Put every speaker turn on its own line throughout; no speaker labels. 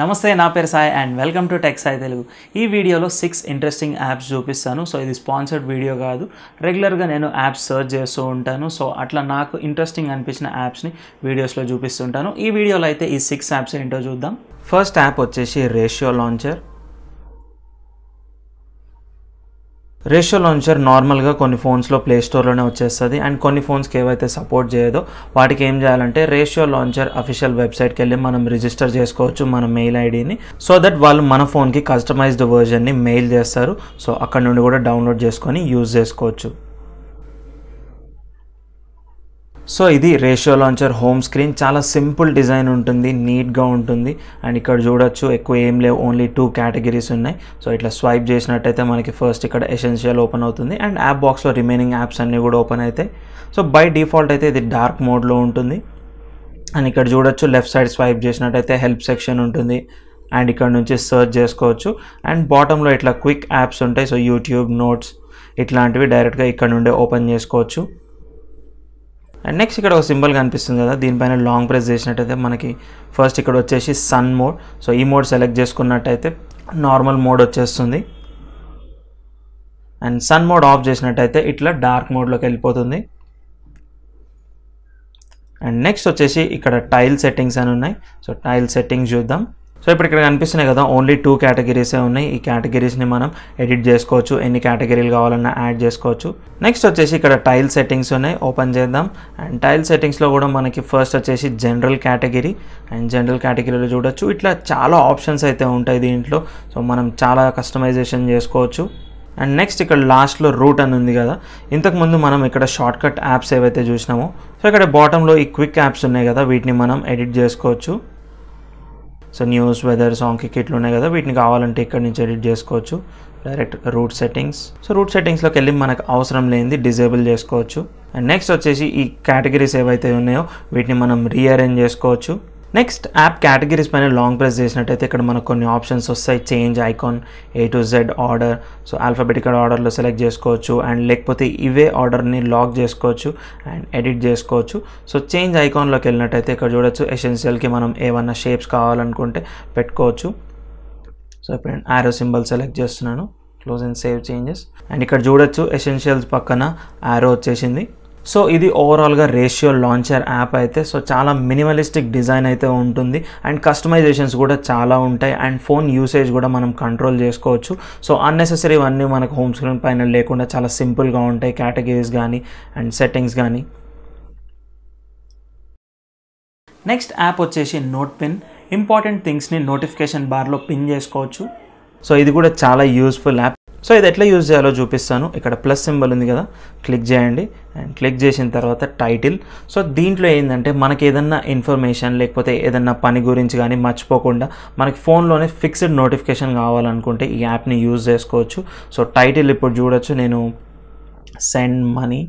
నమస్తే నా పేరు Sai and welcome to tech Sai Telugu ఈ వీడియోలో సిక్స్ ఇంట్రెస్టింగ్ యాప్స్ చూపిస్తాను సో ఇది స్పాన్సర్డ్ వీడియో కాదు రెగ్యులర్గా నేను యాప్స్ సర్చ్ చేస్తూ ఉంటాను సో అట్లా నాకు ఇంట్రెస్టింగ్ అనిపించిన యాప్స్ని వీడియోస్లో చూపిస్తుంటాను ఈ వీడియోలో అయితే ఈ సిక్స్ యాప్స్ ఏంటో చూద్దాం ఫస్ట్ యాప్ వచ్చేసి రేషియో లాంచర్ రేషియో లాంచర్ నార్మల్గా కొన్ని ఫోన్స్లో ప్లే స్టోర్లోనే వచ్చేస్తుంది అండ్ కొన్ని ఫోన్స్కి ఏవైతే సపోర్ట్ చేయదో వాటికి ఏం చేయాలంటే రేషియో లాంచర్ అఫీషియల్ వెబ్సైట్కి వెళ్ళి మనం రిజిస్టర్ చేసుకోవచ్చు మన మెయిల్ ఐడిని సో దట్ వాళ్ళు మన ఫోన్కి కస్టమైజ్డ్ వర్జన్ని మెయిల్ చేస్తారు సో అక్కడ నుండి కూడా డౌన్లోడ్ చేసుకొని యూజ్ చేసుకోవచ్చు సో ఇది రేషియో లాంచర్ హోమ్ స్క్రీన్ చాలా సింపుల్ డిజైన్ ఉంటుంది నీట్గా ఉంటుంది అండ్ ఇక్కడ చూడొచ్చు ఎక్కువ ఏం లేవు ఓన్లీ టూ కేటగిరీస్ ఉన్నాయి సో ఇట్లా స్వైప్ చేసినట్టయితే మనకి ఫస్ట్ ఇక్కడ ఎసెన్షియల్ ఓపెన్ అవుతుంది అండ్ యాప్ బాక్స్లో రిమైనింగ్ యాప్స్ అన్నీ కూడా ఓపెన్ అవుతాయి సో బై డిఫాల్ట్ అయితే ఇది డార్క్ మోడ్లో ఉంటుంది అండ్ ఇక్కడ చూడొచ్చు లెఫ్ట్ సైడ్ స్వైప్ చేసినట్టయితే హెల్ప్ సెక్షన్ ఉంటుంది అండ్ ఇక్కడ నుంచి సర్చ్ చేసుకోవచ్చు అండ్ బాటంలో ఇట్లా క్విక్ యాప్స్ ఉంటాయి సో యూట్యూబ్ నోట్స్ ఇట్లాంటివి డైరెక్ట్గా ఇక్కడ నుండే ఓపెన్ చేసుకోవచ్చు అండ్ నెక్స్ట్ ఇక్కడ ఒక సింబల్ కనిపిస్తుంది కదా దీనిపైన లాంగ్ ప్రెస్ చేసినట్టయితే మనకి ఫస్ట్ ఇక్కడ వచ్చేసి సన్ మోడ్ సో ఈ మోడ్ సెలెక్ట్ చేసుకున్నట్టయితే నార్మల్ మోడ్ వచ్చేస్తుంది అండ్ సన్ మోడ్ ఆఫ్ చేసినట్టయితే ఇట్లా డార్క్ మోడ్లోకి వెళ్ళిపోతుంది అండ్ నెక్స్ట్ వచ్చేసి ఇక్కడ టైల్ సెట్టింగ్స్ అని ఉన్నాయి సో టైల్ సెట్టింగ్స్ చూద్దాం సో ఇప్పుడు ఇక్కడ కనిపిస్తున్నాయి కదా ఓన్లీ టూ కేటగిరీసే ఉన్నాయి ఈ కేటగిరీస్ని మనం ఎడిట్ చేసుకోవచ్చు ఎన్ని కేటగిరీలు కావాలన్నా యాడ్ చేసుకోవచ్చు నెక్స్ట్ వచ్చేసి ఇక్కడ టైల్ సెట్టింగ్స్ ఉన్నాయి ఓపెన్ చేద్దాం అండ్ టైల్ సెట్టింగ్స్లో కూడా మనకి ఫస్ట్ వచ్చేసి జనరల్ కేటగిరీ అండ్ జనరల్ కేటగిరీలో చూడొచ్చు ఇట్లా చాలా ఆప్షన్స్ అయితే ఉంటాయి దీంట్లో సో మనం చాలా కస్టమైజేషన్ చేసుకోవచ్చు అండ్ నెక్స్ట్ ఇక్కడ లాస్ట్లో రూట్ అని ఉంది కదా ఇంతకుముందు మనం ఇక్కడ షార్ట్ కట్ యాప్స్ ఏవైతే చూసినామో సో ఇక్కడ బాటంలో ఈ క్విక్ యాప్స్ ఉన్నాయి కదా వీటిని మనం ఎడిట్ చేసుకోవచ్చు సో న్యూస్ వెదర్ సాంగ్ కిక్ ఇట్లు ఉన్నాయి కదా వీటిని కావాలంటే ఇక్కడ నుంచి ఎడిట్ చేసుకోవచ్చు direct root settings so root సెట్టింగ్స్లోకి వెళ్ళి మనకు అవసరం లేనిది డిజేబుల్ చేసుకోవచ్చు అండ్ నెక్స్ట్ వచ్చేసి ఈ కేటగిరీస్ ఏవైతే ఉన్నాయో వీటిని మనం రీఅరేంజ్ చేసుకోవచ్చు నెక్స్ట్ యాప్ కేటగిరీస్ పైన లాంగ్ ప్రెస్ చేసినట్టయితే ఇక్కడ మనకు కొన్ని ఆప్షన్స్ వస్తాయి change icon A to Z order so alphabetical ఆర్డర్లో సెలెక్ట్ చేసుకోవచ్చు అండ్ లేకపోతే ఇవే ఆర్డర్ని లాక్ చేసుకోవచ్చు అండ్ ఎడిట్ చేసుకోవచ్చు సో చేంజ్ ఐకాన్లోకి వెళ్ళినట్టయితే ఇక్కడ చూడొచ్చు ఎసెన్షియల్కి మనం ఏమన్నా షేప్స్ కావాలనుకుంటే పెట్టుకోవచ్చు సో ఇప్పుడు నేను ఆరో సింబల్ సెలెక్ట్ చేస్తున్నాను close and save changes and ఇక్కడ చూడొచ్చు ఎసెన్షియల్స్ పక్కన ఆరో వచ్చేసింది సో ఇది ఓవరాల్గా రేషియో లాంచర్ యాప్ అయితే సో చాలా మినిమలిస్టిక్ డిజైన్ అయితే ఉంటుంది అండ్ కస్టమైజేషన్స్ కూడా చాలా ఉంటాయి అండ్ ఫోన్ యూసేజ్ కూడా మనం కంట్రోల్ చేసుకోవచ్చు సో అన్నెసెసరీ ఇవన్నీ మనకు హోమ్ స్క్రీన్ పైన లేకుండా చాలా సింపుల్గా ఉంటాయి కేటగిరీస్ కానీ అండ్ సెట్టింగ్స్ కానీ నెక్స్ట్ యాప్ వచ్చేసి నోట్ పిన్ ఇంపార్టెంట్ థింగ్స్ని నోటిఫికేషన్ బార్లో పిన్ చేసుకోవచ్చు సో ఇది కూడా చాలా యూస్ఫుల్ యాప్ సో ఇది ఎట్లా యూజ్ చేయాలో చూపిస్తాను ఇక్కడ ప్లస్ సింబల్ ఉంది కదా క్లిక్ చేయండి అండ్ క్లిక్ చేసిన తర్వాత టైటిల్ సో దీంట్లో ఏంటంటే మనకి ఏదన్నా ఇన్ఫర్మేషన్ లేకపోతే ఏదన్నా పని గురించి కానీ మర్చిపోకుండా మనకి ఫోన్లోనే ఫిక్స్డ్ నోటిఫికేషన్ కావాలనుకుంటే ఈ యాప్ని యూజ్ చేసుకోవచ్చు సో టైటిల్ ఇప్పుడు చూడొచ్చు నేను సెండ్ మనీ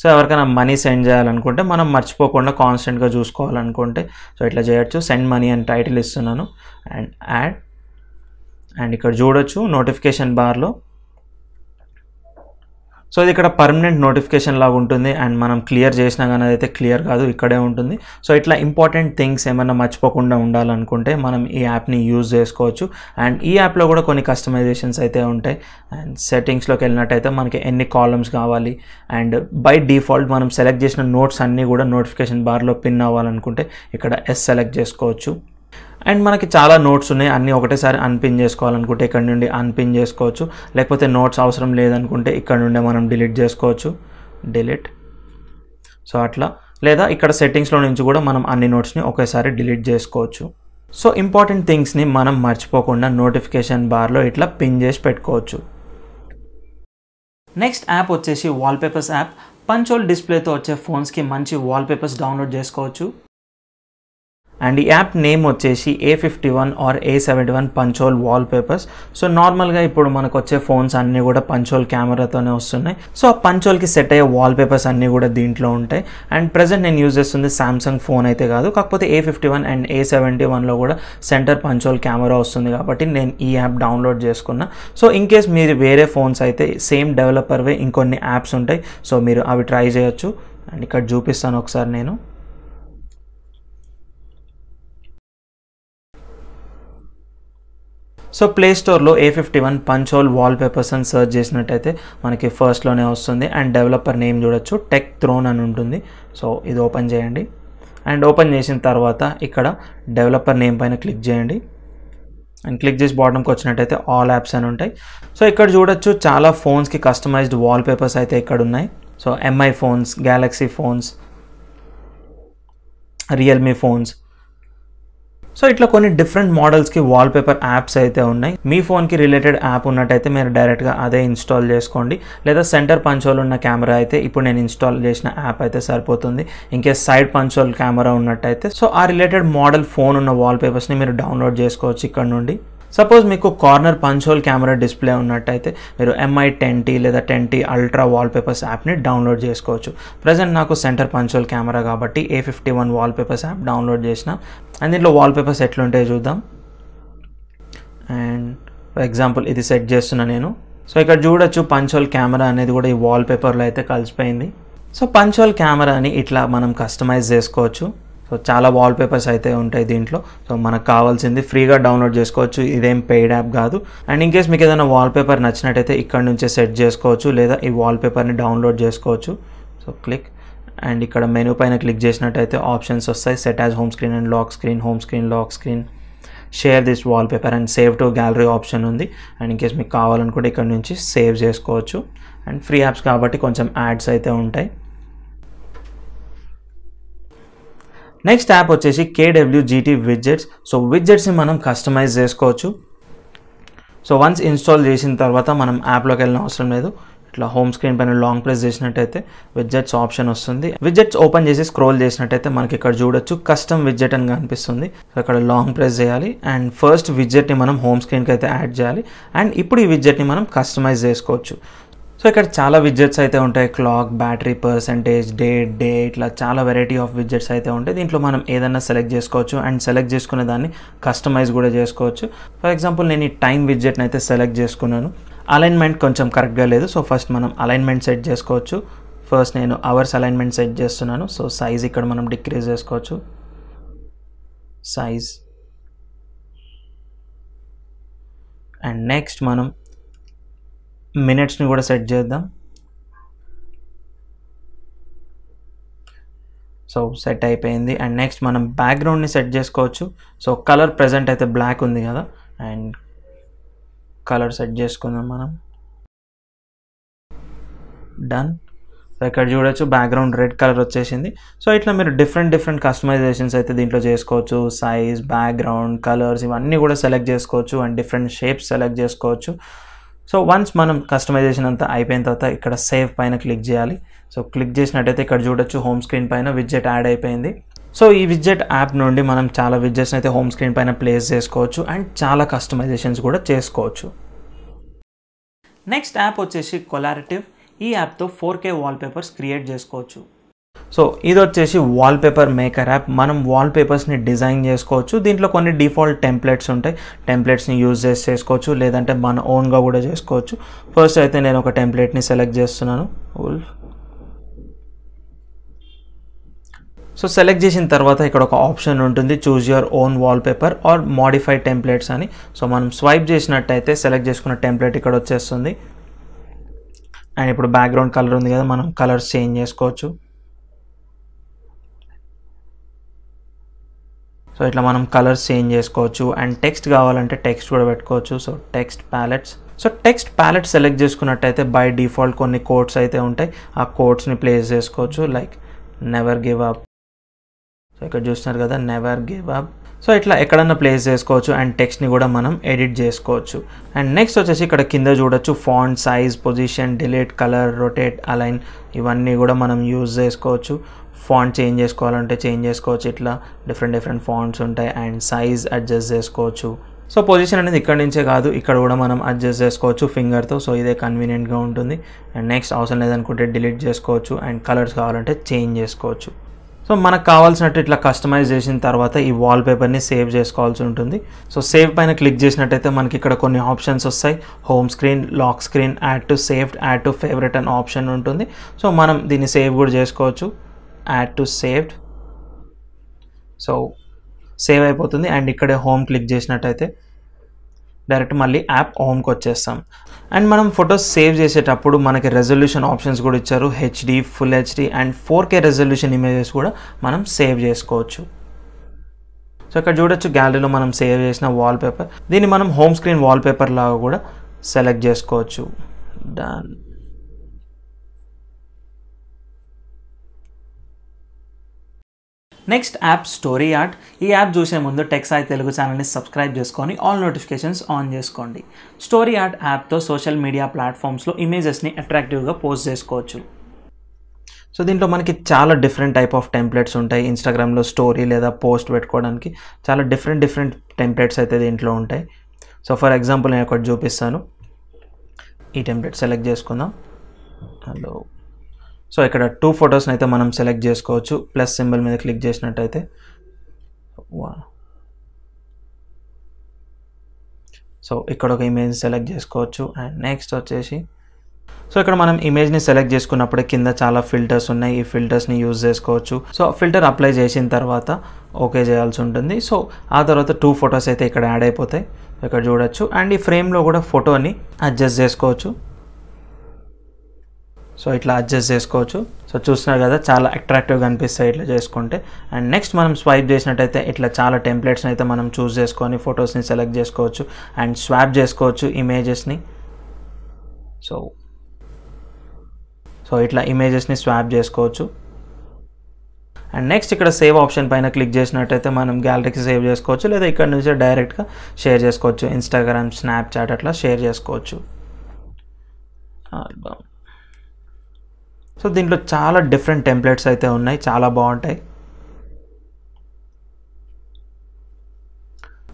సో ఎవరికైనా మనీ సెండ్ చేయాలనుకుంటే మనం మర్చిపోకుండా కాన్స్టెంట్గా చూసుకోవాలనుకుంటే సో ఇట్లా చేయొచ్చు సెండ్ మనీ అని టైటిల్ ఇస్తున్నాను అండ్ యాడ్ అండ్ ఇక్కడ చూడొచ్చు నోటిఫికేషన్ బార్లో సో ఇది ఇక్కడ పర్మనెంట్ నోటిఫికేషన్ లాగా ఉంటుంది అండ్ మనం క్లియర్ చేసినా కానీ అదైతే క్లియర్ కాదు ఇక్కడే ఉంటుంది సో ఇట్లా ఇంపార్టెంట్ థింగ్స్ ఏమైనా మర్చిపోకుండా ఉండాలనుకుంటే మనం ఈ యాప్ని యూజ్ చేసుకోవచ్చు అండ్ ఈ యాప్లో కూడా కొన్ని కస్టమైజేషన్స్ అయితే ఉంటాయి అండ్ సెట్టింగ్స్లోకి వెళ్ళినట్టయితే మనకి ఎన్ని కాలమ్స్ కావాలి అండ్ బై డిఫాల్ట్ మనం సెలెక్ట్ చేసిన నోట్స్ అన్నీ కూడా నోటిఫికేషన్ బార్లో పిన్ అవ్వాలనుకుంటే ఇక్కడ ఎస్ సెలెక్ట్ చేసుకోవచ్చు అండ్ మనకి చాలా నోట్స్ ఉన్నాయి అన్నీ ఒకటేసారి అన్పిన్ చేసుకోవాలనుకుంటే ఇక్కడ నుండి అన్పిన్ చేసుకోవచ్చు లేకపోతే నోట్స్ అవసరం లేదనుకుంటే ఇక్కడ నుండే మనం డిలీట్ చేసుకోవచ్చు డిలీట్ సో అట్లా లేదా ఇక్కడ సెట్టింగ్స్లో నుంచి కూడా మనం అన్ని నోట్స్ని ఒకేసారి డిలీట్ చేసుకోవచ్చు సో ఇంపార్టెంట్ థింగ్స్ని మనం మర్చిపోకుండా నోటిఫికేషన్ బార్లో ఇట్లా పిన్ చేసి పెట్టుకోవచ్చు నెక్స్ట్ యాప్ వచ్చేసి వాల్పేపర్స్ యాప్ పంచోల్ డిస్ప్లేతో వచ్చే ఫోన్స్కి మంచి వాల్పేపర్స్ డౌన్లోడ్ చేసుకోవచ్చు అండ్ ఈ యాప్ నేమ్ వచ్చేసి A fifty one or A seventy one punch hole wallpapers so నార్మల్గా ఇప్పుడు మనకు వచ్చే ఫోన్స్ అన్నీ కూడా పంచోల్ కెమెరాతోనే వస్తున్నాయి సో ఆ పంచోల్కి సెట్ అయ్యే వాల్ పేపర్స్ అన్నీ కూడా దీంట్లో ఉంటాయి అండ్ ప్రజెంట్ నేను యూజ్ చేస్తుంది సామ్సంగ్ ఫోన్ అయితే కాదు కాకపోతే A fifty one and A seventy వన్లో కూడా సెంటర్ పంచోల్ కెమెరా వస్తుంది కాబట్టి నేను ఈ యాప్ డౌన్లోడ్ చేసుకున్నా సో ఇన్ కేస్ మీరు వేరే ఫోన్స్ అయితే సేమ్ డెవలపర్వే ఇంకొన్ని యాప్స్ ఉంటాయి సో మీరు అవి ట్రై చేయొచ్చు అండ్ ఇక్కడ చూపిస్తాను ఒకసారి నేను సో ప్లే స్టోర్లో A fifty one punch hole wallpapers అని సర్చ్ చేసినట్టయితే మనకి ఫస్ట్లోనే వస్తుంది అండ్ డెవలపర్ నేమ్ చూడొచ్చు టెక్ థ్రోన్ అని ఉంటుంది సో ఇది ఓపెన్ చేయండి అండ్ ఓపెన్ చేసిన తర్వాత ఇక్కడ డెవలపర్ నేమ్ పైన క్లిక్ చేయండి అండ్ క్లిక్ చేసి బాటంకి వచ్చినట్టయితే ఆల్ యాప్స్ అని ఉంటాయి సో ఇక్కడ చూడొచ్చు చాలా ఫోన్స్కి కస్టమైజ్డ్ వాల్ పేపర్స్ అయితే ఇక్కడ ఉన్నాయి so MI phones Galaxy phones Realme phones so ఇట్లా కొన్ని డిఫరెంట్ మోడల్స్కి వాల్పేపర్ యాప్స్ అయితే ఉన్నాయి మీ ఫోన్కి రిలేటెడ్ యాప్ ఉన్నట్టయితే మీరు డైరెక్ట్గా అదే ఇన్స్టాల్ చేసుకోండి లేదా సెంటర్ పంచోల్ ఉన్న కెమెరా అయితే ఇప్పుడు నేను ఇన్స్టాల్ చేసిన యాప్ అయితే సరిపోతుంది ఇంకే సైడ్ పంచోల్ కెమెరా ఉన్నట్టయితే సో ఆ రిలేటెడ్ మోడల్ ఫోన్ ఉన్న వాల్ పేపర్స్ని మీరు డౌన్లోడ్ చేసుకోవచ్చు ఇక్కడ నుండి సపోజ్ మీకు కార్నర్ పంచోల్ కెమెరా డిస్ప్లే ఉన్నట్టయితే మీరు ఎంఐ టెన్ టీ లేదా టెన్ టీ అల్ట్రా వాల్పేపర్స్ యాప్ని డౌన్లోడ్ చేసుకోవచ్చు ప్రజెంట్ నాకు సెంటర్ పంచోల్ కెమెరా కాబట్టి A fifty one wallpapers app download చేసిన అండ్ దీంట్లో వాల్పేపర్స్ ఎట్లుంటే చూద్దాం అండ్ ఫర్ ఎగ్జాంపుల్ ఇది సెట్ చేస్తున్నా నేను సో ఇక్కడ చూడొచ్చు పంచోల్ కెమెరా అనేది కూడా ఈ వాల్పేపర్లో అయితే కలిసిపోయింది సో పంచోల్ కెమెరాని ఇట్లా మనం కస్టమైజ్ చేసుకోవచ్చు సో చాలా వాల్పేపర్స్ అయితే ఉంటాయి దీంట్లో సో మనకు కావాల్సింది ఫ్రీగా డౌన్లోడ్ చేసుకోవచ్చు ఇదేం పెయిడ్ యాప్ కాదు అండ్ ఇన్ కేస్ మీకు ఏదైనా వాల్పేపర్ నచ్చినట్టయితే ఇక్కడ నుంచే సెట్ చేసుకోవచ్చు లేదా ఈ వాల్పేపర్ని డౌన్లోడ్ చేసుకోవచ్చు సో క్లిక్ అండ్ ఇక్కడ మెనూ పైన క్లిక్ చేసినట్టయితే ఆప్షన్స్ వస్తాయి set as home screen and lock screen home screen lock screen share this wallpaper and save to gallery option ఉంది అండ్ ఇన్ కేస్ మీకు కావాలనుకుంటే ఇక్కడ నుంచి సేవ్ చేసుకోవచ్చు అండ్ ఫ్రీ యాప్స్ కాబట్టి కొంచెం యాడ్స్ అయితే ఉంటాయి నెక్స్ట్ యాప్ వచ్చేసి కేడబ్ల్యూ జీటీ విడ్జెట్స్ సో విడ్జెట్స్ని మనం కస్టమైజ్ చేసుకోవచ్చు సో వన్స్ ఇన్స్టాల్ చేసిన తర్వాత మనం యాప్లోకి వెళ్ళిన అవసరం లేదు ఇట్లా హోమ్ స్క్రీన్ పైన లాంగ్ ప్రెస్ చేసినట్టయితే విడ్జెట్స్ ఆప్షన్ వస్తుంది విడ్జెట్స్ ఓపెన్ చేసి స్క్రోల్ చేసినట్టయితే మనకి ఇక్కడ చూడొచ్చు కస్టమ్ విడ్జెట్ అని కనిపిస్తుంది సో ఇక్కడ లాంగ్ ప్రెస్ చేయాలి అండ్ ఫస్ట్ విడ్జెట్ని మనం హోమ్ స్క్రీన్కి అయితే యాడ్ చేయాలి అండ్ ఇప్పుడు ఈ విడ్జెట్ని మనం కస్టమైజ్ చేసుకోవచ్చు సో ఇక్కడ చాలా విజెట్స్ అయితే ఉంటాయి clock battery percentage date day ఇట్లా చాలా వెరైటీ ఆఫ్ విజెట్స్ అయితే ఉంటాయి దీంట్లో మనం ఏదైనా సెలెక్ట్ చేసుకోవచ్చు అండ్ సెలెక్ట్ చేసుకునే దాన్ని కస్టమైజ్ కూడా చేసుకోవచ్చు ఫర్ ఎగ్జాంపుల్ నేను ఈ టైం విజెట్ని అయితే సెలెక్ట్ చేసుకున్నాను అలైన్మెంట్ కొంచెం కరెక్ట్గా లేదు సో ఫస్ట్ మనం అలైన్మెంట్ సెట్ చేసుకోవచ్చు ఫస్ట్ నేను అవర్స్ అలైన్మెంట్ సెట్ చేస్తున్నాను సో సైజ్ ఇక్కడ మనం డిక్రీజ్ చేసుకోవచ్చు సైజ్ అండ్ నెక్స్ట్ మనం మినిట్స్ని కూడా సెట్ చేద్దాం సో సెట్ అయిపోయింది అండ్ నెక్స్ట్ మనం బ్యాక్గ్రౌండ్ని సెట్ చేసుకోవచ్చు సో కలర్ ప్రజెంట్ అయితే బ్లాక్ ఉంది కదా అండ్ కలర్ సెట్ చేసుకుందాం మనం డన్ ఇక్కడ చూడొచ్చు బ్యాక్గ్రౌండ్ రెడ్ కలర్ వచ్చేసింది సో ఇట్లా మీరు డిఫరెంట్ డిఫరెంట్ కస్టమైజేషన్స్ అయితే దీంట్లో చేసుకోవచ్చు సైజ్ బ్యాక్గ్రౌండ్ కలర్స్ ఇవన్నీ కూడా సెలెక్ట్ చేసుకోవచ్చు అండ్ డిఫరెంట్ షేప్స్ సెలెక్ట్ చేసుకోవచ్చు సో వన్స్ మనం కస్టమైజేషన్ అంతా అయిపోయిన తర్వాత ఇక్కడ సేవ్ పైన క్లిక్ చేయాలి సో క్లిక్ చేసినట్టయితే ఇక్కడ చూడొచ్చు హోమ్ స్క్రీన్ పైన విజెట్ యాడ్ అయిపోయింది సో ఈ విజెట్ యాప్ నుండి మనం చాలా విడ్జెట్స్ని అయితే హోమ్ స్క్రీన్ పైన ప్లేస్ చేసుకోవచ్చు అండ్ చాలా కస్టమైజేషన్స్ కూడా చేసుకోవచ్చు నెక్స్ట్ యాప్ వచ్చేసి కొలారిటివ్ ఈ యాప్తో ఫోర్ కే వాల్పేపర్స్ క్రియేట్ చేసుకోవచ్చు సో ఇది వచ్చేసి వాల్పేపర్ మేకర్ యాప్ మనం వాల్పేపర్స్ని డిజైన్ చేసుకోవచ్చు దీంట్లో కొన్ని డిఫాల్ట్ టెంప్లెట్స్ ఉంటాయి టెంప్లెట్స్ని యూజ్ చేసి చేసుకోవచ్చు లేదంటే మన ఓన్గా కూడా చేసుకోవచ్చు ఫస్ట్ అయితే నేను ఒక టెంప్లెట్ని సెలెక్ట్ చేస్తున్నాను ఉల్ఫ్ సో సెలెక్ట్ చేసిన తర్వాత ఇక్కడ ఒక ఆప్షన్ ఉంటుంది choose your own wallpaper or modified templates అని సో మనం స్వైప్ చేసినట్టయితే సెలెక్ట్ చేసుకున్న టెంప్లెట్ ఇక్కడ వచ్చేస్తుంది అండ్ ఇప్పుడు బ్యాక్గ్రౌండ్ కలర్ ఉంది కదా మనం కలర్స్ చేంజ్ చేసుకోవచ్చు సో ఇట్లా మనం కలర్స్ చేంజ్ చేసుకోవచ్చు అండ్ టెక్స్ట్ కావాలంటే టెక్స్ట్ కూడా పెట్టుకోవచ్చు so text palettes so text palette select చేసుకున్నట్టయితే బై డిఫాల్ట్ కొన్ని కోడ్స్ అయితే ఉంటాయి ఆ కోడ్స్ని ప్లేస్ చేసుకోవచ్చు like never give up so ఇక్కడ చూస్తున్నారు కదా నెవర్ గివ్ అప్ సో ఇట్లా ఎక్కడన్నా ప్లేస్ చేసుకోవచ్చు అండ్ టెక్స్ట్ని కూడా మనం ఎడిట్ చేసుకోవచ్చు అండ్ నెక్స్ట్ వచ్చేసి ఇక్కడ కింద చూడొచ్చు font size position delete colour rotate align ఇవన్నీ కూడా మనం యూజ్ చేసుకోవచ్చు ఫాంట్ చేంజ్ చేసుకోవాలంటే చేంజ్ చేసుకోవచ్చు ఇట్లా డిఫరెంట్ డిఫరెంట్ ఫాంట్స్ ఉంటాయి అండ్ సైజ్ అడ్జస్ట్ చేసుకోవచ్చు సో పొజిషన్ అనేది ఇక్కడ నుంచే కాదు ఇక్కడ కూడా మనం అడ్జస్ట్ చేసుకోవచ్చు ఫింగర్తో సో ఇదే కన్వీనియంట్గా ఉంటుంది అండ్ నెక్స్ట్ అవసరం లేదనుకుంటే డిలీట్ చేసుకోవచ్చు అండ్ కలర్స్ కావాలంటే చేంజ్ చేసుకోవచ్చు సో మనకు కావాల్సినట్టు ఇట్లా కస్టమైజ్ చేసిన తర్వాత ఈ వాల్పేపర్ని సేవ్ చేసుకోవాల్సి ఉంటుంది సో సేవ్ పైన క్లిక్ చేసినట్టయితే మనకి ఇక్కడ కొన్ని ఆప్షన్స్ వస్తాయి home screen lock screen add to save add to favourite అనే ఆప్షన్ ఉంటుంది సో మనం దీన్ని సేవ్ కూడా చేసుకోవచ్చు add to saved so save అయిపోతుంది అండ్ ఇక్కడే హోమ్ క్లిక్ చేసినట్టయితే డైరెక్ట్ మళ్ళీ యాప్ హోమ్కి వచ్చేస్తాం అండ్ మనం ఫొటోస్ సేవ్ చేసేటప్పుడు మనకి రెజల్యూషన్ ఆప్షన్స్ కూడా ఇచ్చారు HD full HD and four K resolution images కూడా మనం సేవ్ చేసుకోవచ్చు సో ఇక్కడ చూడొచ్చు గ్యాలరీలో మనం సేవ్ చేసిన వాల్పేపర్ దీన్ని మనం హోమ్ స్క్రీన్ వాల్పేపర్ లాగా కూడా సెలెక్ట్ చేసుకోవచ్చు done next app story art ఈ యాప్ చూసే ముందు టెక్సాయి తెలుగు ఛానల్ని సబ్స్క్రైబ్ చేసుకొని ఆల్ నోటిఫికేషన్స్ ఆన్ చేసుకోండి స్టోరీ ఆర్ట్ యాప్తో సోషల్ మీడియా ప్లాట్ఫామ్స్లో ఇమేజెస్ని అట్రాక్టివ్గా పోస్ట్ చేసుకోవచ్చు సో దీంట్లో మనకి చాలా డిఫరెంట్ టైప్ ఆఫ్ టెంప్లెట్స్ ఉంటాయి ఇన్స్టాగ్రామ్లో స్టోరీ లేదా పోస్ట్ పెట్టుకోవడానికి చాలా డిఫరెంట్ డిఫరెంట్ టెంప్లెట్స్ అయితే దీంట్లో ఉంటాయి సో ఫర్ ఎగ్జాంపుల్ నేను ఒకటి చూపిస్తాను ఈ టెంప్లెట్ సెలెక్ట్ చేసుకుందాం హలో సో ఇక్కడ టూ ఫొటోస్ని అయితే మనం సెలెక్ట్ చేసుకోవచ్చు ప్లస్ సింబల్ మీద క్లిక్ చేసినట్టయితే సో ఇక్కడ ఒక ఇమేజ్ సెలెక్ట్ చేసుకోవచ్చు అండ్ నెక్స్ట్ వచ్చేసి సో ఇక్కడ మనం ఇమేజ్ని సెలెక్ట్ చేసుకున్నప్పుడు కింద చాలా ఫిల్టర్స్ ఉన్నాయి ఈ ఫిల్టర్స్ని యూజ్ చేసుకోవచ్చు సో ఫిల్టర్ అప్లై చేసిన తర్వాత ఓకే చేయాల్సి ఉంటుంది సో ఆ తర్వాత టూ ఫొటోస్ అయితే ఇక్కడ యాడ్ అయిపోతాయి ఇక్కడ చూడొచ్చు అండ్ ఈ ఫ్రేమ్లో కూడా ఫోటోని అడ్జస్ట్ చేసుకోవచ్చు సో ఇట్లా అడ్జస్ట్ చేసుకోవచ్చు సో చూస్తున్నారు కదా చాలా అట్రాక్టివ్గా అనిపిస్తాయి ఇట్లా చేసుకుంటే అండ్ నెక్స్ట్ మనం స్వైప్ చేసినట్టయితే ఇట్లా చాలా టెంప్లెట్స్ని అయితే మనం చూస్ చేసుకొని ఫొటోస్ని సెలెక్ట్ చేసుకోవచ్చు అండ్ స్వాప్ చేసుకోవచ్చు ఇమేజెస్ని సో సో ఇట్లా ఇమేజెస్ని స్వాప్ చేసుకోవచ్చు అండ్ నెక్స్ట్ ఇక్కడ సేవ్ ఆప్షన్ పైన క్లిక్ చేసినట్టయితే మనం గ్యాలరీకి సేవ్ చేసుకోవచ్చు లేదా ఇక్కడ నుంచి డైరెక్ట్గా షేర్ చేసుకోవచ్చు ఇన్స్టాగ్రామ్ స్నాప్చాట్ అట్లా షేర్ చేసుకోవచ్చు ఆల్బమ్ సో దీంట్లో చాలా డిఫరెంట్ టెంప్లెట్స్ అయితే ఉన్నాయి చాలా బాగుంటాయి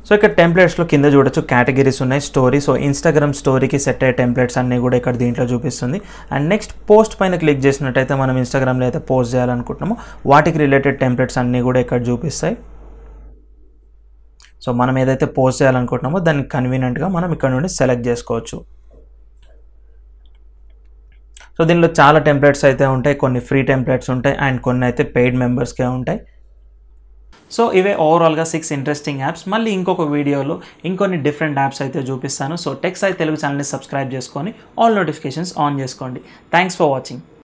సో ఇక్కడ టెంప్లెట్స్లో కింద చూడొచ్చు కేటగిరీస్ ఉన్నాయి స్టోరీ సో ఇన్స్టాగ్రామ్ స్టోరీకి సెట్ అయ్యే టెంప్లెట్స్ అన్నీ కూడా ఇక్కడ దీంట్లో చూపిస్తుంది అండ్ నెక్స్ట్ పోస్ట్ పైన క్లిక్ చేసినట్టయితే మనం ఇన్స్టాగ్రామ్లో అయితే పోస్ట్ చేయాలనుకుంటున్నామో వాటికి రిలేటెడ్ టెంప్లెట్స్ అన్నీ కూడా ఇక్కడ చూపిస్తాయి సో మనం ఏదైతే పోస్ట్ చేయాలనుకుంటున్నామో దాన్ని కన్వీనియంట్గా మనం ఇక్కడ నుండి సెలెక్ట్ చేసుకోవచ్చు సో దీనిలో చాలా టెంప్లెట్స్ అయితే ఉంటాయి కొన్ని ఫ్రీ టెంప్లెట్స్ ఉంటాయి అండ్ కొన్ని అయితే పెయిడ్ మెంబర్స్కే ఉంటాయి సో ఇవే ఓవరాల్గా సిక్స్ ఇంట్రెస్టింగ్ యాప్స్ మళ్ళీ ఇంకొక వీడియోలో ఇంకొన్ని డిఫరెంట్ యాప్స్ అయితే చూపిస్తాను సో టెక్స్ అయితే తెలుగు ఛానల్ని సబ్స్క్రైబ్ చేసుకొని ఆల్ నోటిఫికేషన్స్ ఆన్ చేసుకోండి థ్యాంక్స్ ఫర్ వాచింగ్